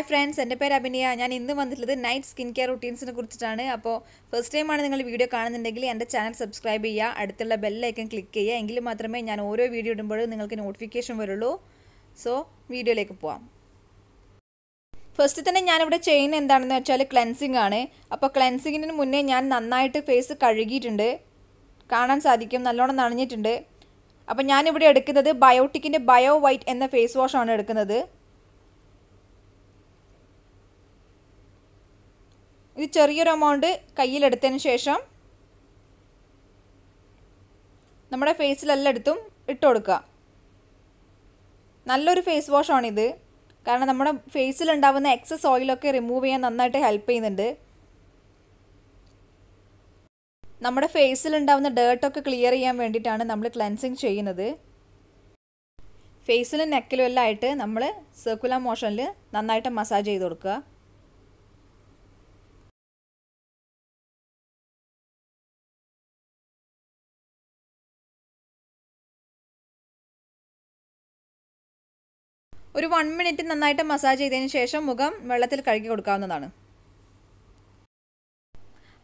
hi friends എൻ്റെ പേര് അഭിനയ ഞാൻ ഇന്ന് വന്നിട്ടുള്ളത് നൈറ്റ് സ്കിൻ കെയർ റുട്ടീൻസിനെ കുറിച്ചിട്ടാണ് അപ്പോൾ ഫസ്റ്റ് ടൈമാണ് നിങ്ങൾ വീഡിയോ കാണുന്നുണ്ടെങ്കിൽ എൻ്റെ ചാനൽ സബ്സ്ക്രൈബ് ചെയ്യുക അടുത്തുള്ള ബെല്ലൈക്കൺ ക്ലിക്ക് ചെയ്യുക എങ്കിൽ മാത്രമേ ഞാൻ ഓരോ വീഡിയോ ഇടുമ്പോഴും നിങ്ങൾക്ക് നോട്ടിഫിക്കേഷൻ വരുള്ളൂ സോ വീഡിയോയിലേക്ക് പോവാം ഫസ്റ്റ് തന്നെ ഞാനിവിടെ ചെയ്യുന്ന എന്താണെന്ന് വെച്ചാൽ ക്ലെൻസിങ് ആണ് അപ്പോൾ ക്ലെൻസിങ്ങിന് മുന്നേ ഞാൻ നന്നായിട്ട് ഫേസ് കഴുകിയിട്ടുണ്ട് കാണാൻ സാധിക്കും നല്ലോണം നനഞ്ഞിട്ടുണ്ട് അപ്പോൾ ഞാനിവിടെ എടുക്കുന്നത് ബയോട്ടിക്കിൻ്റെ ബയോ വൈറ്റ് എന്ന ഫേസ് വാഷാണ് എടുക്കുന്നത് ഇത് ചെറിയൊരു എമൗണ്ട് കയ്യിലെടുത്തതിന് ശേഷം നമ്മുടെ എടുത്തും ഇട്ട് കൊടുക്കുക നല്ലൊരു ഫേസ് വാഷാണിത് കാരണം നമ്മുടെ ഫേസിലുണ്ടാവുന്ന എക്സസ് ഓയിലൊക്കെ റിമൂവ് ചെയ്യാൻ നന്നായിട്ട് ഹെൽപ്പ് ചെയ്യുന്നുണ്ട് നമ്മുടെ ഫേസിലുണ്ടാവുന്ന ഡേർട്ടൊക്കെ ക്ലിയർ ചെയ്യാൻ വേണ്ടിയിട്ടാണ് നമ്മൾ ക്ലൻസിങ് ചെയ്യുന്നത് ഫേസിലും നെക്കിലും എല്ലാം ആയിട്ട് നമ്മൾ സർക്കുലർ മോഷനിൽ നന്നായിട്ട് മസാജ് ചെയ്ത് കൊടുക്കുക ഒരു വൺ മിനിറ്റ് നന്നായിട്ട് മസാജ് ചെയ്തതിന് ശേഷം മുഖം വെള്ളത്തിൽ കഴുകി കൊടുക്കാവുന്നതാണ്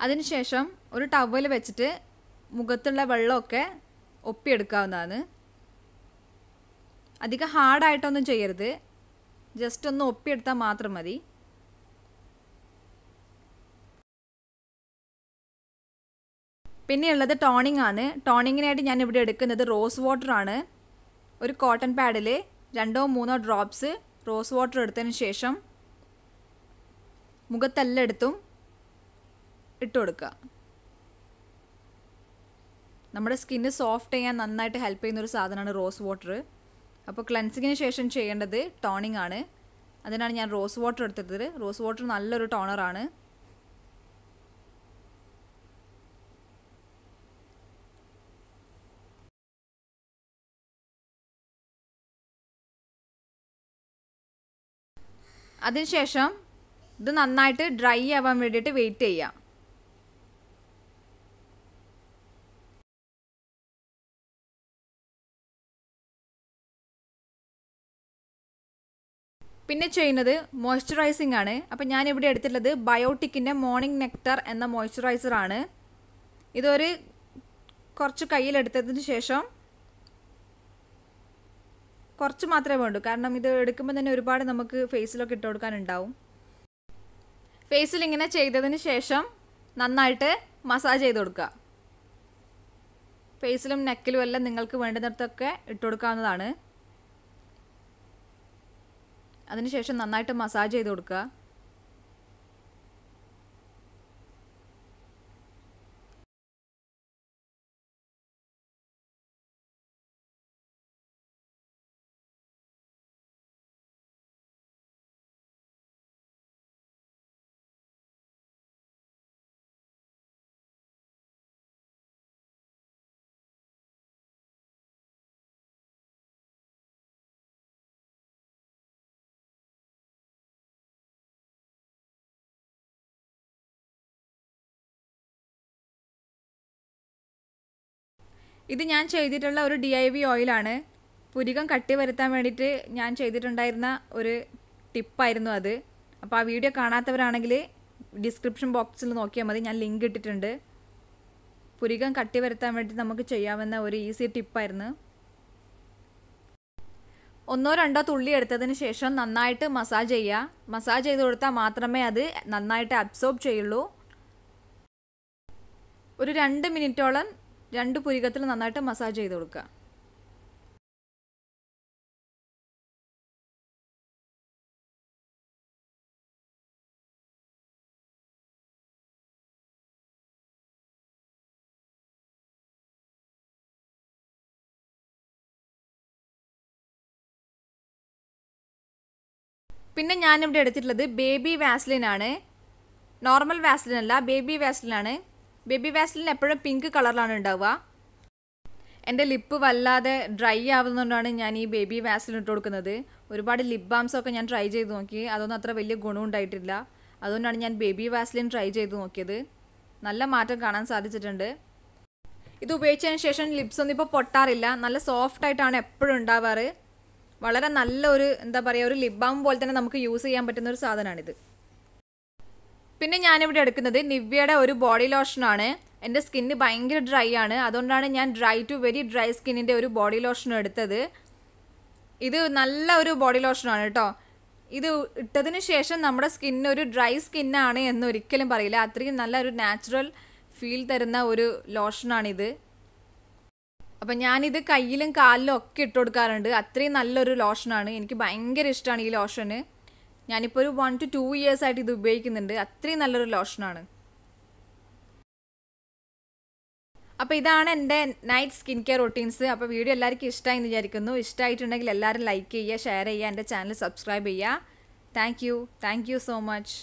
അതിനുശേഷം ഒരു ടവ്വൽ വെച്ചിട്ട് മുഖത്തുള്ള വെള്ളമൊക്കെ ഒപ്പിയെടുക്കാവുന്നതാണ് അധികം ഹാർഡായിട്ടൊന്നും ചെയ്യരുത് ജസ്റ്റ് ഒന്ന് ഒപ്പിയെടുത്താൽ മാത്രം മതി പിന്നെയുള്ളത് ടോണിംഗ് ആണ് ടോണിങ്ങിനായിട്ട് ഞാൻ ഇവിടെ എടുക്കുന്നത് റോസ് വാട്ടർ ആണ് ഒരു കോട്ടൺ പാഡിൽ രണ്ടോ മൂന്നോ ഡ്രോപ്സ് റോസ് വാട്ടർ എടുത്തതിന് ശേഷം മുഖത്തെല്ലായിടത്തും ഇട്ട് കൊടുക്കുക നമ്മുടെ സ്കിന്ന് സോഫ്റ്റ് ചെയ്യാൻ നന്നായിട്ട് ഹെൽപ്പ് ചെയ്യുന്ന ഒരു സാധനമാണ് റോസ് വാട്ടർ അപ്പോൾ ക്ലൻസിങ്ങിന് ശേഷം ചെയ്യേണ്ടത് ടോണിംഗ് ആണ് അതിനാണ് ഞാൻ റോസ് വാട്ടർ എടുത്തത് റോസ് വാട്ടർ നല്ലൊരു ടോണറാണ് അതിനുശേഷം ഇത് നന്നായിട്ട് ഡ്രൈ ആവാൻ വേണ്ടിയിട്ട് വെയിറ്റ് ചെയ്യാം പിന്നെ ചെയ്യുന്നത് മോയ്സ്ചറൈസിംഗ് ആണ് അപ്പോൾ ഞാനിവിടെ എടുത്തിട്ടുള്ളത് ബയോട്ടിക്കിൻ്റെ മോർണിംഗ് നെക്ടർ എന്ന മോയ്സ്ചറൈസറാണ് ഇതൊരു കുറച്ച് കയ്യിലെടുത്തതിന് ശേഷം കുറച്ച് മാത്രമേ വേണ്ടൂ കാരണം ഇത് എടുക്കുമ്പോൾ തന്നെ ഒരുപാട് നമുക്ക് ഫേസിലൊക്കെ ഇട്ട് കൊടുക്കാനുണ്ടാവും ഫേസിൽ ഇങ്ങനെ ചെയ്തതിന് ശേഷം നന്നായിട്ട് മസാജ് ചെയ്ത് കൊടുക്കുക ഫേസിലും നെക്കിലും എല്ലാം നിങ്ങൾക്ക് വേണ്ടുന്നിടത്തൊക്കെ ഇട്ട് കൊടുക്കാവുന്നതാണ് അതിനുശേഷം നന്നായിട്ട് മസാജ് ചെയ്ത് കൊടുക്കുക ഇത് ഞാൻ ചെയ്തിട്ടുള്ള ഒരു ഡി ഐ വി ഓയിലാണ് പുരികം കട്ടി വരുത്താൻ വേണ്ടിയിട്ട് ഞാൻ ചെയ്തിട്ടുണ്ടായിരുന്ന ഒരു ടിപ്പായിരുന്നു അത് അപ്പോൾ ആ വീഡിയോ കാണാത്തവരാണെങ്കിൽ ഡിസ്ക്രിപ്ഷൻ ബോക്സിൽ നോക്കിയാൽ മതി ഞാൻ ലിങ്ക് ഇട്ടിട്ടുണ്ട് പുരികം കട്ടി വരുത്താൻ വേണ്ടി നമുക്ക് ചെയ്യാവുന്ന ഒരു ഈസി ടിപ്പായിരുന്നു ഒന്നോ രണ്ടോ തുള്ളി എടുത്തതിന് ശേഷം നന്നായിട്ട് മസാജ് ചെയ്യുക മസാജ് ചെയ്ത് കൊടുത്താൽ മാത്രമേ അത് നന്നായിട്ട് അബ്സോർബ് ചെയ്യുള്ളൂ ഒരു രണ്ട് മിനിറ്റോളം രണ്ട് പുരികത്തിൽ നന്നായിട്ട് മസാജ് ചെയ്ത് കൊടുക്കുക പിന്നെ ഞാനിവിടെ എടുത്തിട്ടുള്ളത് ബേബി വാസ്ലിൻ ആണ് നോർമൽ വാസ്ലിൻ അല്ല ബേബി വാസ്ലിനാണ് ബേബി വാസ്ലിൻ എപ്പോഴും പിങ്ക് കളറിലാണ് ഉണ്ടാവുക എൻ്റെ ലിപ്പ് വല്ലാതെ ഡ്രൈ ആവുന്നതുകൊണ്ടാണ് ഞാൻ ഈ ബേബി വാസ്ലിൻ ഇട്ട് കൊടുക്കുന്നത് ഒരുപാട് ലിപ് ബാംസൊക്കെ ഞാൻ ട്രൈ ചെയ്ത് നോക്കി അതൊന്നും അത്ര വലിയ ഗുണം ഉണ്ടായിട്ടില്ല അതുകൊണ്ടാണ് ഞാൻ ബേബി വാസ്ലിൻ ട്രൈ ചെയ്ത് നോക്കിയത് നല്ല മാറ്റം കാണാൻ സാധിച്ചിട്ടുണ്ട് ഇത് ഉപയോഗിച്ചതിന് ശേഷം ലിപ്സ് ഒന്നും ഇപ്പോൾ പൊട്ടാറില്ല നല്ല സോഫ്റ്റ് ആയിട്ടാണ് എപ്പോഴും ഉണ്ടാവാറ് വളരെ നല്ലൊരു എന്താ പറയുക ഒരു ലിപ് ബാം പോലെ തന്നെ നമുക്ക് യൂസ് ചെയ്യാൻ പറ്റുന്ന ഒരു സാധനമാണിത് പിന്നെ ഞാനിവിടെ എടുക്കുന്നത് നിവ്യയുടെ ഒരു ബോഡി ലോഷനാണ് എൻ്റെ സ്കിന്ന് ഭയങ്കര ഡ്രൈ ആണ് അതുകൊണ്ടാണ് ഞാൻ ഡ്രൈ ടു വെരി ഡ്രൈ സ്കിന്നിൻ്റെ ഒരു ബോഡി ലോഷൻ എടുത്തത് ഇത് നല്ല ഒരു ബോഡി ലോഷനാണ് കേട്ടോ ഇത് ഇട്ടതിന് ശേഷം നമ്മുടെ സ്കിന്ന് ഒരു ഡ്രൈ സ്കിന്നാണ് എന്നൊരിക്കലും പറയില്ല അത്രയും നല്ല ഒരു നാച്ചുറൽ ഫീൽ തരുന്ന ഒരു ലോഷനാണിത് അപ്പം ഞാനിത് കയ്യിലും കാലിലും ഒക്കെ ഇട്ട് കൊടുക്കാറുണ്ട് അത്രയും നല്ലൊരു ലോഷനാണ് എനിക്ക് ഭയങ്കര ഇഷ്ടമാണ് ഈ ലോഷന് ഞാനിപ്പോൾ ഒരു വൺ ടു ടു ഇയേഴ്സ് ആയിട്ട് ഇത് ഉപയോഗിക്കുന്നുണ്ട് അത്രയും നല്ലൊരു ലോഷനാണ് അപ്പോൾ ഇതാണ് എൻ്റെ നൈറ്റ് സ്കിൻ കെയർ റൊട്ടീൻസ് അപ്പോൾ വീഡിയോ എല്ലാവർക്കും എന്ന് വിചാരിക്കുന്നു ഇഷ്ടമായിട്ടുണ്ടെങ്കിൽ എല്ലാവരും ലൈക്ക് ചെയ്യുക ഷെയർ ചെയ്യുക എൻ്റെ ചാനൽ സബ്സ്ക്രൈബ് ചെയ്യുക thank you thank you so much